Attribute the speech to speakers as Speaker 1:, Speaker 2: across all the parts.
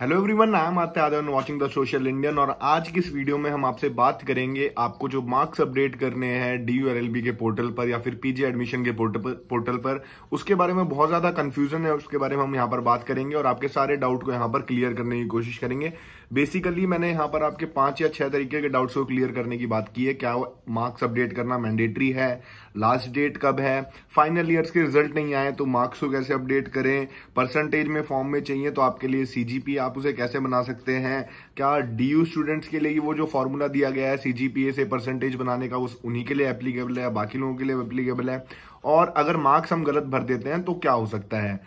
Speaker 1: hello everyone I am आते आदर watching the social Indian और आज की इस वीडियो में हम आपसे बात करेंगे आपको जो मार्क्स अपडेट करने हैं डी यू के पोर्टल पर या फिर पीजी एडमिशन के पोर्टल पर, पोर्टल पर उसके बारे में बहुत ज्यादा कंफ्यूजन है उसके बारे में हम यहां पर बात करेंगे और आपके सारे डाउट को यहाँ पर क्लियर करने की कोशिश करेंगे बेसिकली मैंने यहाँ पर आपके पांच या छह तरीके के डाउट्स को क्लियर करने की बात की है क्या मार्क्स अपडेट करना मैंडेटरी है लास्ट डेट कब है फाइनल ईयर्स के रिजल्ट नहीं आए तो मार्क्स को कैसे अपडेट करें परसेंटेज में फॉर्म में चाहिए तो आपके लिए सीजीपी आप उसे कैसे बना सकते हैं क्या डी स्टूडेंट्स के लिए वो जो फॉर्मूला दिया गया है सीजीपीए से परसेंटेज बनाने का उस उन्हीं के लिए एप्लीकेबल है बाकी लोगों के लिए एप्लीकेबल है और अगर मार्क्स हम गलत भर देते हैं तो क्या हो सकता है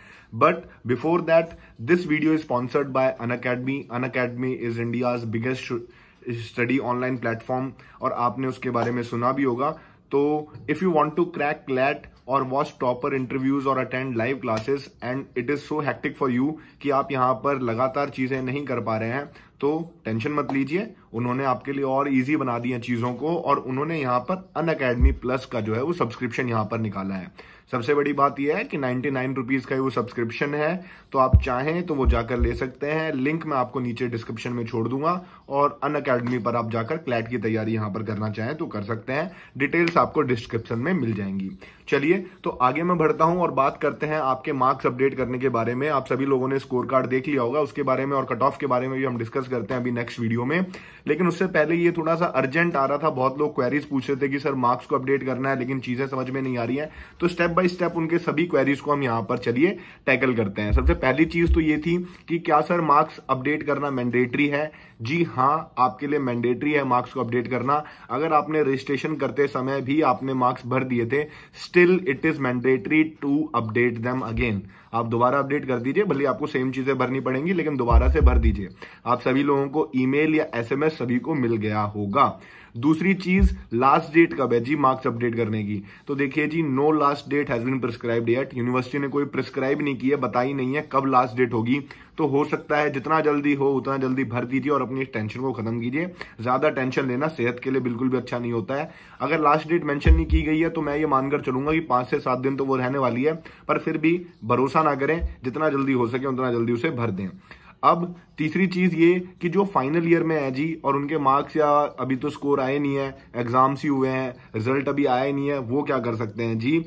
Speaker 1: but before that this video is sponsored by Unacademy Unacademy is India biggest study online platform और आपने उसके बारे में सुना भी होगा तो if you want to crack LAT और वॉच टॉपर इंटरव्यूज और attend live classes and it is so hectic for you कि आप यहां पर लगातार चीजें नहीं कर पा रहे हैं तो टेंशन मत लीजिए उन्होंने आपके लिए और इजी बना दी है चीज़ों को और उन्होंने यहां पर अन अकेडमी प्लस का जो है वो सब्सक्रिप्शन यहां पर निकाला है सबसे बड़ी बात यह है कि नाइन्टी नाइन रुपीज़ का वो सब्सक्रिप्शन है तो आप चाहें तो वो जाकर ले सकते हैं लिंक मैं आपको नीचे डिस्क्रिप्शन में छोड़ दूंगा और अन अकेडमी पर आप जाकर क्लैट की तैयारी यहां पर करना चाहें तो कर सकते हैं डिटेल्स आपको डिस्क्रिप्शन में मिल जाएंगी चलिए तो आगे मैं बढ़ता हूं और बात करते हैं आपके मार्क्स अपडेट करने के बारे में आप सभी लोगों ने स्कोर कार्ड देख लिया होगा उसके बारे में और कट ऑफ के बारे में भी हम डिस्कस करते हैं अभी नेक्स्ट वीडियो में लेकिन उससे पहले ये थोड़ा सा अर्जेंट आ रहा था बहुत लोग क्वेरीज पूछ रहे थे कि सर मार्क्स को अपडेट करना है लेकिन चीजें समझ में नहीं आ रही है तो स्टेप बाय स्टेप उनके सभी क्वेरीज को हम यहाँ पर चलिए टैकल करते हैं सबसे पहली चीज तो ये थी कि क्या सर मार्क्स अपडेट करना मैंडेटरी है जी हाँ आपके लिए मैंडेटरी है मार्क्स को अपडेट करना अगर आपने रजिस्ट्रेशन करते समय भी आपने मार्क्स भर दिए थे still it is mandatory to update them again आप दोबारा अपडेट कर दीजिए भले आपको सेम चीज़ें भरनी पड़ेंगी लेकिन दोबारा से भर दीजिए आप सभी लोगों को ईमेल या एसएमएस सभी को मिल गया होगा दूसरी चीज लास्ट डेट कब है जी मार्क्स अपडेट करने की तो देखिए जी no last date has been prescribe at university ने कोई प्रिस्क्राइब नहीं किया बताई नहीं है कब लास्ट डेट होगी तो हो सकता है जितना जल्दी हो उतना जल्दी भर दीजिए और अपनी टेंशन को खत्म कीजिए ज्यादा टेंशन लेना सेहत के लिए बिल्कुल भी अच्छा नहीं होता है अगर लास्ट डेट मेंशन नहीं की गई है तो मैं ये मानकर चलूंगा कि पांच से सात दिन तो वो रहने वाली है पर फिर भी भरोसा ना करें जितना जल्दी हो सके उतना जल्दी उसे भर दें अब तीसरी चीज ये कि जो फाइनल ईयर में है जी और उनके मार्क्स या अभी तो स्कोर आए नहीं है एग्जाम्स ही हुए हैं रिजल्ट अभी आए नहीं है वो क्या कर सकते हैं जी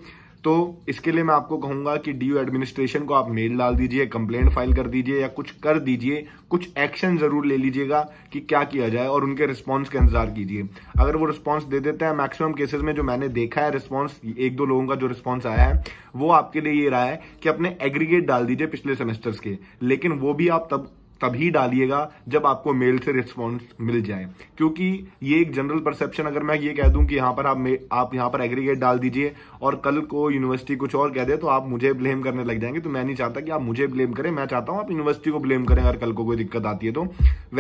Speaker 1: तो इसके लिए मैं आपको कहूंगा कि डी एडमिनिस्ट्रेशन को आप मेल डाल दीजिए कंप्लेंट फाइल कर दीजिए या कुछ कर दीजिए कुछ एक्शन जरूर ले लीजिएगा कि क्या किया जाए और उनके रिस्पॉन्स का इंतजार कीजिए अगर वो रिस्पॉन्स दे देते हैं मैक्सिमम केसेस में जो मैंने देखा है रिस्पॉन्स एक दो लोगों का जो रिस्पॉन्स आया है वो आपके लिए ये रहा है कि अपने एग्रीगेट डाल दीजिए पिछले सेमेस्टर्स के लेकिन वो भी आप तब तभी डालिएगा जब आपको मेल से रिस्पॉन्स मिल जाए क्योंकि ये एक जनरल परसेप्शन अगर मैं ये कह दूं कि यहां पर आप आप यहां पर एग्रीगेट डाल दीजिए और कल को यूनिवर्सिटी कुछ और कह दे तो आप मुझे ब्लेम करने लग जाएंगे तो मैं नहीं चाहता कि आप मुझे ब्लेम करें मैं चाहता हूं आप यूनिवर्सिटी को ब्लेम करें अगर कल को कोई दिक्कत आती है तो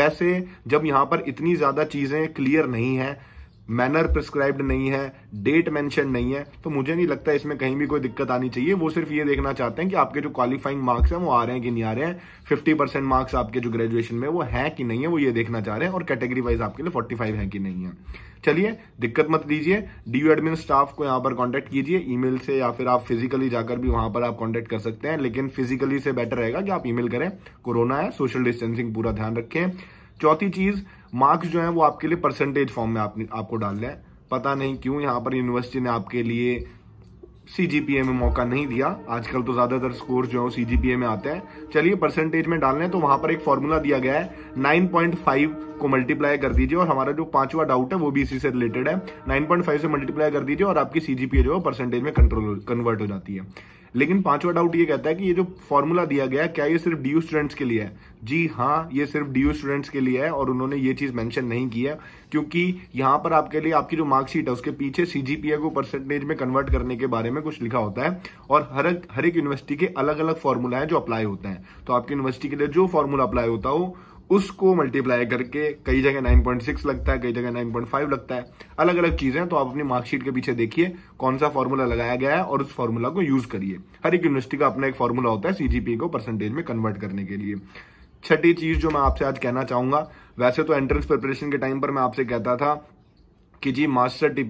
Speaker 1: वैसे जब यहां पर इतनी ज़्यादा चीज़ें क्लियर नहीं है मैनर प्रिस्क्राइब्ड नहीं है डेट मेंशन नहीं है तो मुझे नहीं लगता इसमें कहीं भी कोई दिक्कत आनी चाहिए वो सिर्फ ये देखना चाहते हैं कि आपके जो क्वालिफाइंग मार्क्स हैं वो आ रहे हैं कि नहीं आ रहे हैं फिफ्टी परसेंट मार्क्स आपके जो ग्रेजुएशन में वो है कि नहीं है वो ये देखना चाह रहे हैं और कैटेगरी वाइज आपके लिए फोर्टी फाइव है कि नहीं है चलिए दिक्कत मत दीजिए डीयू एडमिन स्टाफ को यहाँ पर कॉन्टेक्ट कीजिए ईमेल से या फिर आप फिजिकली जाकर भी वहां पर आप कॉन्टेक्ट कर सकते हैं लेकिन फिजिकली से बेटर रहेगा कि आप ईमेल करें कोरोना है सोशल डिस्टेंसिंग पूरा ध्यान रखें चौथी चीज मार्क्स जो है वो आपके लिए परसेंटेज फॉर्म में आपने, आपको डालना है पता नहीं क्यों यहाँ पर यूनिवर्सिटी ने आपके लिए सीजीपीए में मौका नहीं दिया आजकल तो ज्यादातर स्कोर जो है सीजीपीए में आते हैं चलिए परसेंटेज में डालने हैं तो वहां पर एक फॉर्मूला दिया गया है 9.5 को मल्टीप्लाई कर दीजिए और हमारा जो पांचवा डाउट है वो भी इसी से रिलेटेड है 9.5 से मल्टीप्लाई कर दीजिए और आपकी सीजीपीए जो है परसेंटेज में कंट्रोल कन्वर्ट हो जाती है लेकिन पांचवा डाउट ये कहता है कि ये जो फॉर्मूला दिया गया क्या ये सिर्फ डीयू स्टूडेंट्स के लिए है जी हाँ ये सिर्फ डीयू स्टूडेंट्स के लिए है और उन्होंने ये चीज मेंशन नहीं की है क्योंकि यहां पर आपके लिए आपकी जो मार्कशीट है उसके पीछे सीजीपीए को परसेंटेज में कन्वर्ट करने के बारे में कुछ लिखा होता है और हर हर एक यूनिवर्सिटी के अलग अलग फॉर्मूला है जो अप्लाई होते हैं तो आपकी यूनिवर्सिटी के लिए जो फॉर्मूला अप्लाई होता हो उसको मल्टीप्लाई करके कई जगह 9.6 लगता है कई जगह 9.5 लगता है अलग अलग चीजें तो आप अपनी मार्कशीट के पीछे देखिए कौन सा फॉर्मूला लगाया गया है और उस फॉर्मूला को यूज करिए हर एक यूनिवर्सिटी का अपना एक फॉर्मूला होता है सीजीपी को परसेंटेज में कन्वर्ट करने के लिए छठी चीज जो मैं आपसे आज कहना चाहूंगा वैसे तो एंट्रेंस प्रिपरेशन के टाइम पर मैं आपसे कहता था कि जी मास्टर टिप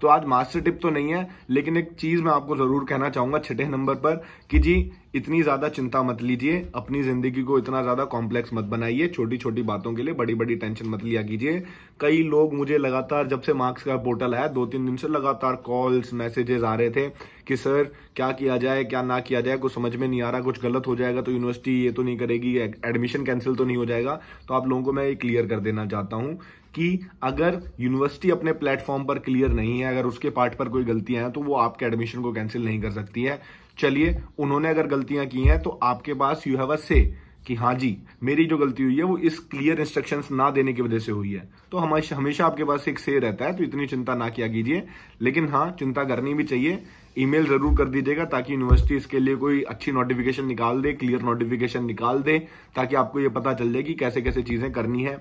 Speaker 1: तो आज मास्टर टिप तो नहीं है लेकिन एक चीज मैं आपको जरूर कहना चाहूंगा छठे नंबर पर कि जी इतनी ज्यादा चिंता मत लीजिए अपनी जिंदगी को इतना ज्यादा कॉम्प्लेक्स मत बनाइए छोटी छोटी बातों के लिए बड़ी बड़ी टेंशन मत लिया कीजिए कई लोग मुझे लगातार जब से मार्क्स का पोर्टल आया दो तीन दिन से लगातार कॉल्स मैसेजेस आ रहे थे कि सर क्या किया जाए क्या ना किया जाए कुछ समझ में नहीं आ रहा कुछ गलत हो जाएगा तो यूनिवर्सिटी ये तो नहीं करेगी एडमिशन कैंसिल तो नहीं हो जाएगा तो आप लोगों को मैं ये क्लियर कर देना चाहता हूँ कि अगर यूनिवर्सिटी अपने प्लेटफॉर्म पर क्लियर नहीं है अगर उसके पार्ट पर कोई गलतियां हैं तो वो आपके एडमिशन को कैंसिल नहीं कर सकती है चलिए उन्होंने अगर गलतियां की हैं तो आपके पास यू हैव अ से कि हाँ जी मेरी जो गलती हुई है वो इस क्लियर इंस्ट्रक्शन ना देने की वजह से हुई है तो हमेशा हमेशा आपके पास एक से रहता है तो इतनी चिंता ना किया कीजिए लेकिन हाँ चिंता करनी भी चाहिए ईमेल जरूर कर दीजिएगा ताकि यूनिवर्सिटी इसके लिए कोई अच्छी नोटिफिकेशन निकाल दे क्लियर नोटिफिकेशन निकाल दे ताकि आपको ये पता चल जाए कि कैसे कैसे चीज़ें करनी है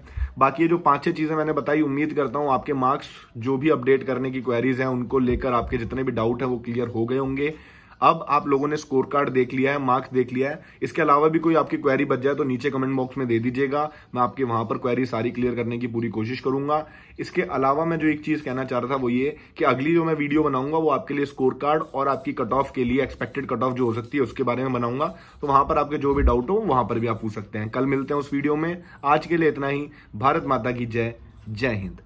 Speaker 1: बाकी ये जो पांच छह चीज़ें मैंने बताई उम्मीद करता हूं आपके मार्क्स जो भी अपडेट करने की क्वेरीज हैं उनको लेकर आपके जितने भी डाउट हैं वो क्लियर हो गए होंगे अब आप लोगों ने स्कोर कार्ड देख लिया है मार्क्स देख लिया है इसके अलावा भी कोई आपकी क्वेरी बच जाए तो नीचे कमेंट बॉक्स में दे दीजिएगा मैं आपकी वहां पर क्वेरी सारी क्लियर करने की पूरी कोशिश करूंगा इसके अलावा मैं जो एक चीज कहना चाह रहा था वो ये कि अगली जो मैं वीडियो बनाऊंगा वो आपके लिए स्कोर कार्ड और आपकी कट ऑफ के लिए एक्सपेक्टेड कट ऑफ जो हो सकती है उसके बारे में बनाऊंगा तो वहां पर आपके जो भी डाउट हो वहां पर भी आप पूछ सकते हैं कल मिलते हैं उस वीडियो में आज के लिए इतना ही भारत माता की जय जय हिंद